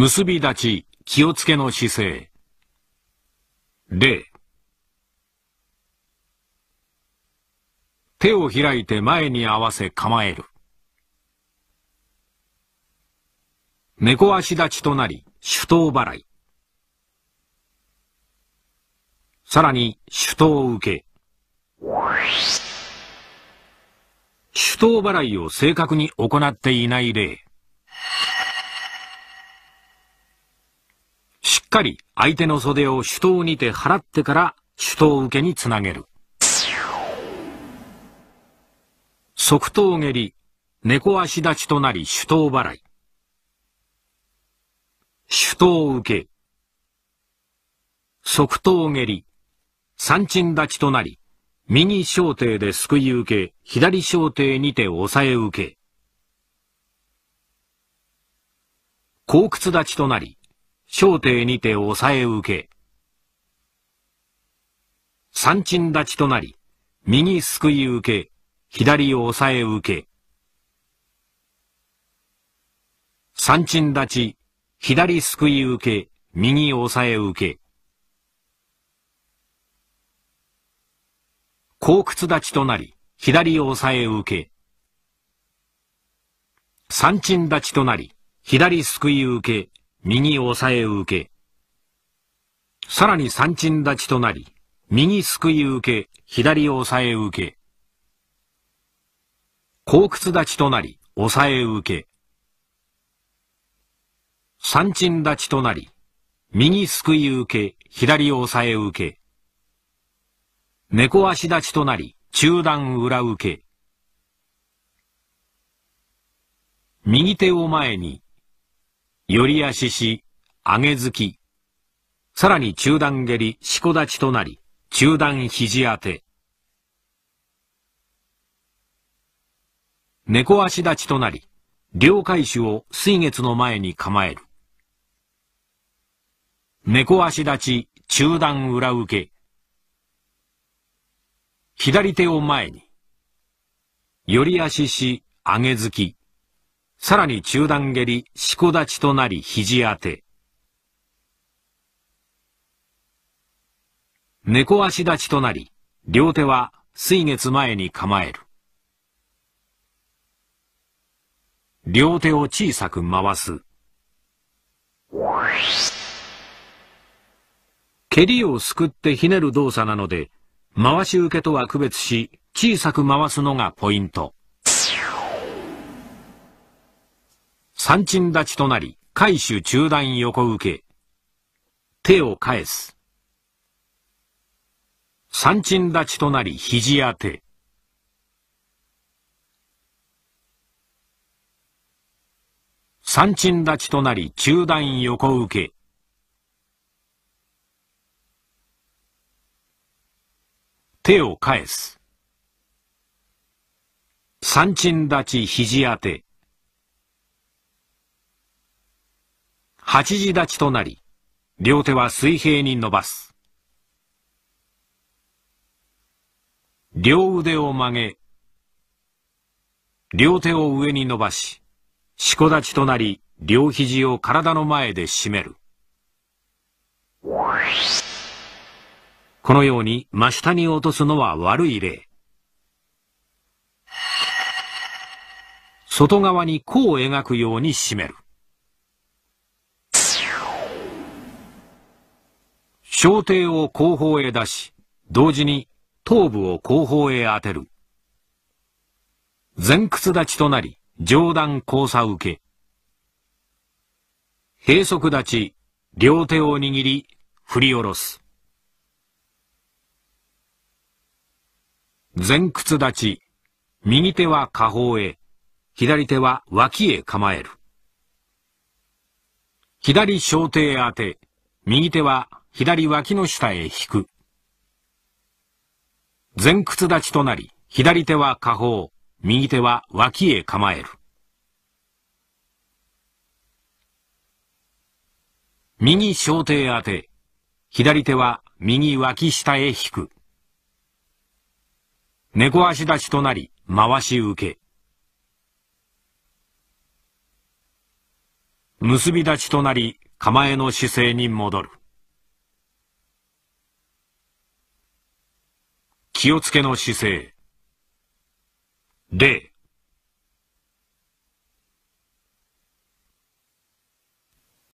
結び立ち、気をつけの姿勢。例。手を開いて前に合わせ構える。猫足立ちとなり、手刀払い。さらに、手刀を受け。手刀払いを正確に行っていない例。かり相手の袖を手刀にて払ってから手刀受けにつなげる。即刀蹴り、猫足立ちとなり手刀払い。手刀受け。即刀蹴り、三鎮立ちとなり、右小手ですくい受け、左小手にて抑え受け。後屈立ちとなり、小帝にて抑え受け、三鎮立ちとなり、右救い受け、左を抑え受け、三鎮立ち、左救い受け、右押さえ受け。後屈立ちとなり、左押さえ受け。三鎮立ちとなり、左救い受け、右押さえ受け。さらに三鎮立ちとなり、右すくい受け、左押さえ受け。後屈立ちとなり、押さえ受け。三鎮立ちとなり、右すくい受け、左押さえ受け。猫足立ちとなり、中段裏受け。右手を前に、寄り足し、上げ突き。さらに中段蹴り、しこ立ちとなり、中段肘当て。猫足立ちとなり、両回手を水月の前に構える。猫足立ち、中段裏受け。左手を前に。寄り足し、上げ突き。さらに中段蹴り、四股立ちとなり肘当て。猫足立ちとなり、両手は水月前に構える。両手を小さく回す。蹴りをすくってひねる動作なので、回し受けとは区別し、小さく回すのがポイント。三鎮立ちとなり、回収中断横受け。手を返す。三鎮立ちとなり肘当て。三鎮立ちとなり中断横受け。手を返す。三鎮立ち肘当て。八時立ちとなり、両手は水平に伸ばす。両腕を曲げ、両手を上に伸ばし、四股立ちとなり、両肘を体の前で締める。このように真下に落とすのは悪い例。外側に弧を描くように締める。小艇を後方へ出し、同時に頭部を後方へ当てる。前屈立ちとなり、上段交差受け。閉塞立ち、両手を握り、振り下ろす。前屈立ち、右手は下方へ、左手は脇へ構える。左小艇当て、右手は左脇の下へ引く。前屈立ちとなり、左手は下方、右手は脇へ構える。右小手当て、左手は右脇下へ引く。猫足立ちとなり、回し受け。結び立ちとなり、構えの姿勢に戻る。気をつけの姿勢。例